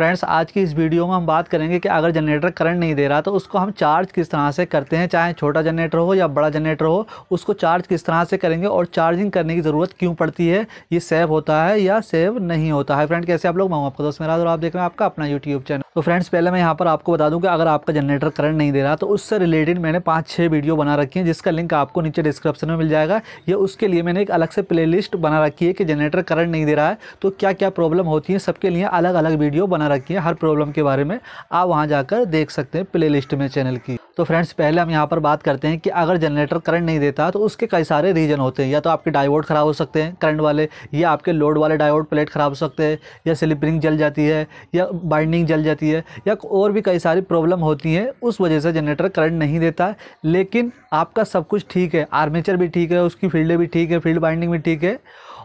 friends आज की इस वीडियो में हम बात करेंगे कि अगर जनरेटर करंट नहीं दे रहा तो उसको हम चार्ज किस तरह से करते हैं चाहे छोटा जनरेटर हो या बड़ा जनरेटर हो उसको चार्ज किस तरह से करेंगे और चार्जिंग करने की ज़रूरत क्यों पड़ती है ये सेव होता है या सेव नहीं होता है फ्रेंड कैसे आप लोग मैं आपका दोस्त मेरा और आप देख रहे हैं आपका अपना यूट्यूब चैनल तो फ्रेंड्स पहले मैं यहाँ पर आपको बता दूँ कि अगर आपका जनरेटर करंट नहीं दे रहा तो उससे रिलेटेड मैंने पाँच छः वीडियो बना रखी हैं जिसका लिंक आपको नीचे डिस्क्रिप्शन में मिल जाएगा या उसके लिए मैंने एक अलग से प्ले बना रखी है कि जनरेटर करंट नहीं दे रहा है तो क्या क्या प्रॉब्लम होती है सबके लिए अलग अलग वीडियो बना रखी है हर प्रॉब्लम के बारे में आप वहाँ जाकर देख सकते हैं प्ले में चैनल की तो फ्रेंड्स पहले हम यहाँ पर बात करते हैं कि अगर जनरेटर करंट नहीं देता तो उसके कई सारे रीजन होते हैं या तो आपके डायोड ख़राब हो सकते हैं करंट वाले या आपके लोड वाले डायोड प्लेट ख़राब हो सकते हैं या स्लिपरिंग जल जाती है या बाइंडिंग जल जाती है जाती है या और भी कई सारी प्रॉब्लम होती हैं उस वजह से जनरेटर करंट नहीं देता है लेकिन आपका सब कुछ ठीक है आर्मेचर भी ठीक है उसकी फील्डें भी ठीक है फील्ड बाइंडिंग भी ठीक है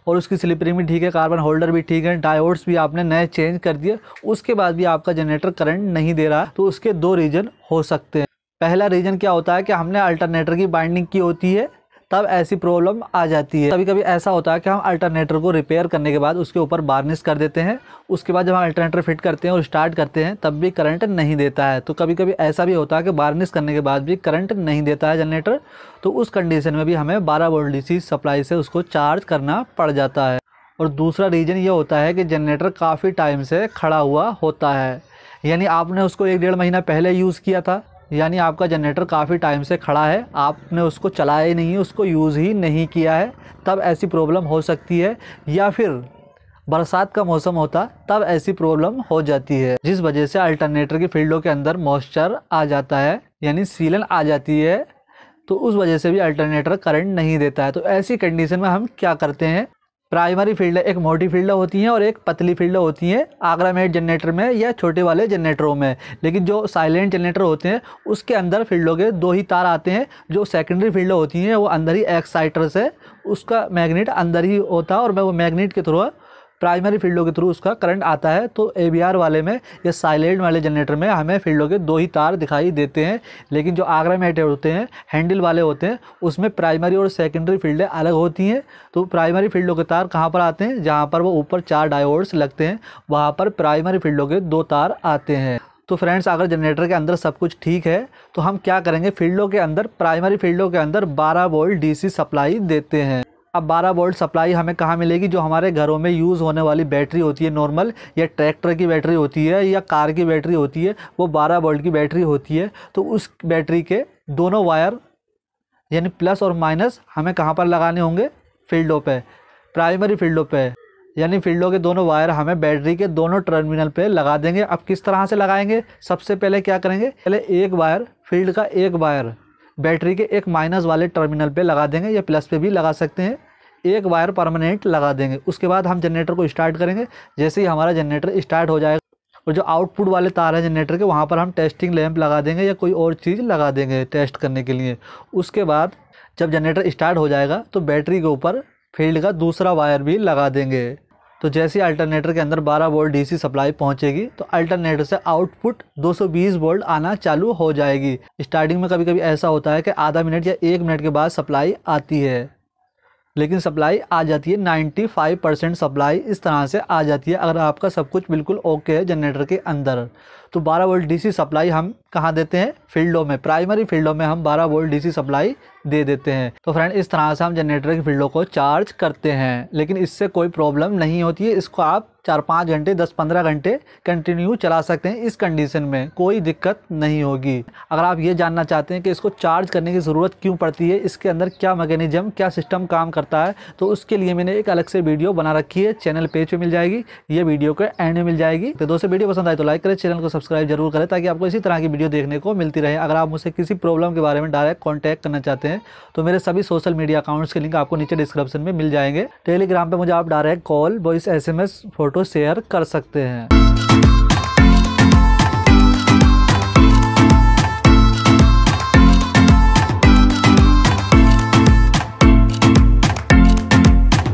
और उसकी स्लिपरिंग भी ठीक है कार्बन होल्डर भी ठीक है डायोड्स भी आपने नए चेंज कर दिए उसके बाद भी आपका जनरेटर करंट नहीं दे रहा तो उसके दो रीज़न हो सकते हैं पहला रीज़न क्या होता है कि हमने अल्टरनेटर की बाइंडिंग की होती है तब ऐसी प्रॉब्लम आ जाती है कभी कभी ऐसा होता है कि हम अल्टरनेटर को रिपेयर करने के बाद उसके ऊपर बार्निश कर देते हैं उसके बाद जब हम अल्टरनेटर फिट करते हैं और स्टार्ट करते हैं तब भी करंट नहीं देता है तो कभी कभी ऐसा भी होता है कि बार्निश करने के बाद भी करंट नहीं देता है जनरेटर तो उस कंडीशन में भी हमें बारह वोल्ट डीसी सप्लाई से उसको चार्ज करना पड़ जाता है और दूसरा रीज़न ये होता है कि जनरेटर काफ़ी टाइम से खड़ा हुआ होता है यानी आपने उसको एक डेढ़ महीना पहले यूज़ किया था यानी आपका जनरेटर काफ़ी टाइम से खड़ा है आपने उसको चलाया ही नहीं उसको यूज़ ही नहीं किया है तब ऐसी प्रॉब्लम हो सकती है या फिर बरसात का मौसम होता तब ऐसी प्रॉब्लम हो जाती है जिस वजह से अल्टरनेटर की फील्डों के अंदर मॉइस्चर आ जाता है यानी सीलन आ जाती है तो उस वजह से भी अल्टरनेटर करंट नहीं देता है तो ऐसी कंडीशन में हम क्या करते हैं प्राइमरी फील्ड एक मोटी फील्ड होती हैं और एक पतली फील्ड होती हैं आगरा मेड जनरेटर में या छोटे वाले जनरेटरों में लेकिन जो साइलेंट जनरेटर होते हैं उसके अंदर फील्डों के दो ही तार आते हैं जो सेकेंडरी फील्ड होती हैं वो अंदर ही एक्साइटर से उसका मैग्नेट अंदर ही होता है और मैं वो मैग्नेट के थ्रू प्राइमरी फील्डों के थ्रू उसका करंट आता है तो ए वाले में या साइलेंट वाले जनरेटर में हमें फील्डों के दो ही तार दिखाई देते हैं लेकिन जो आगरा में होते हैं हैंडल वाले होते हैं उसमें प्राइमरी और सेकेंडरी फील्डें अलग होती हैं तो प्राइमरी फील्डों के तार कहाँ पर आते हैं जहाँ पर वो ऊपर चार डायोड्स लगते हैं वहाँ पर प्राइमरी फील्डों के दो तार आते हैं तो फ्रेंड्स अगर जनरेटर के अंदर सब कुछ ठीक है तो हम क्या करेंगे फील्डों के अंदर प्राइमरी फील्डों के अंदर 12 वोल्ट डीसी सप्लाई देते हैं अब 12 वोल्ट सप्लाई हमें कहाँ मिलेगी जो हमारे घरों में यूज़ होने वाली बैटरी होती है नॉर्मल या ट्रैक्टर की बैटरी होती है या कार की बैटरी होती है वो 12 वोल्ट की बैटरी होती है तो उस बैटरी के दोनों वायर यानी प्लस और माइनस हमें कहाँ पर लगाने होंगे फील्डों पर प्राइमरी फील्डों पर यानी फील्डों के दोनों वायर हमें बैटरी के दोनों टर्मिनल पर लगा देंगे अब किस तरह से लगाएंगे सबसे पहले क्या करेंगे पहले एक वायर फील्ड का एक वायर बैटरी के एक माइनस वाले टर्मिनल पे लगा देंगे या प्लस पे भी लगा सकते हैं एक वायर परमानेंट लगा देंगे उसके बाद हम जनरेटर को स्टार्ट करेंगे जैसे ही हमारा जनरेटर स्टार्ट हो जाएगा और जो आउटपुट वाले तार हैं जनरेटर के वहाँ पर हम टेस्टिंग लैंप लगा देंगे या कोई और चीज़ लगा देंगे टेस्ट करने के लिए उसके बाद जब जनरेटर स्टार्ट हो जाएगा तो बैटरी के ऊपर फील्ड का दूसरा वायर भी लगा देंगे तो जैसे अल्टरनेटर के अंदर 12 वोल्ट डीसी सप्लाई पहुंचेगी तो अल्टरनेटर से आउटपुट 220 वोल्ट आना चालू हो जाएगी स्टार्टिंग में कभी कभी ऐसा होता है कि आधा मिनट या एक मिनट के बाद सप्लाई आती है लेकिन सप्लाई आ जाती है नाइन्टी फाइव परसेंट सप्लाई इस तरह से आ जाती है अगर आपका सब कुछ बिल्कुल ओके है जनरेटर के अंदर तो 12 वोल्ट डीसी सप्लाई हम कहाँ देते हैं फील्डों में प्राइमरी फील्डों में हम 12 वोल्ट डीसी सप्लाई दे देते हैं तो फ्रेंड इस तरह से हम जनरेटर की फील्डों को चार्ज करते हैं लेकिन इससे कोई प्रॉब्लम नहीं होती है इसको आप चार पाँच घंटे दस पंद्रह घंटे कंटिन्यू चला सकते हैं इस कंडीशन में कोई दिक्कत नहीं होगी अगर आप ये जानना चाहते हैं कि इसको चार्ज करने की ज़रूरत क्यों पड़ती है इसके अंदर क्या मैकेनिज्म क्या सिस्टम काम करता है तो उसके लिए मैंने एक अलग से वीडियो बना रखी है चैनल पेज पर मिल जाएगी ये वीडियो के एंड में मिल जाएगी तो दोस्तों वीडियो पसंद आए तो लाइक करें चैनल को सब्सक्राइब सब्सक्राइब जरूर करें ताकि आपको इसी तरह की वीडियो देखने को मिलती रहे अगर आप मुझसे किसी प्रॉब्लम के बारे में डायरेक्ट कॉन्टैक्ट करना चाहते हैं तो मेरे सभी सोशल मीडिया अकाउंट्स के लिंक आपको नीचे डिस्क्रिप्शन में मिल जाएंगे टेलीग्राम पर मुझे आप डायरेक्ट कॉल वॉइस एस फोटो शेयर कर सकते हैं